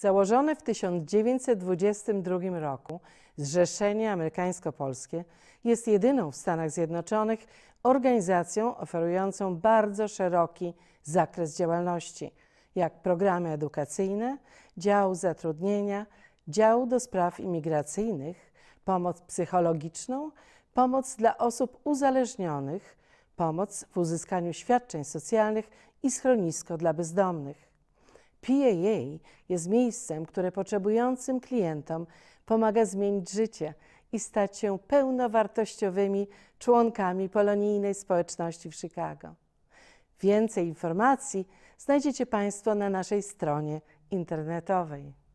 Założone w 1922 roku Zrzeszenie Amerykańsko-Polskie jest jedyną w Stanach Zjednoczonych organizacją oferującą bardzo szeroki zakres działalności, jak programy edukacyjne, dział zatrudnienia, dział do spraw imigracyjnych, pomoc psychologiczną, pomoc dla osób uzależnionych, pomoc w uzyskaniu świadczeń socjalnych i schronisko dla bezdomnych. PAA jest miejscem, które potrzebującym klientom pomaga zmienić życie i stać się pełnowartościowymi członkami polonijnej społeczności w Chicago. Więcej informacji znajdziecie Państwo na naszej stronie internetowej.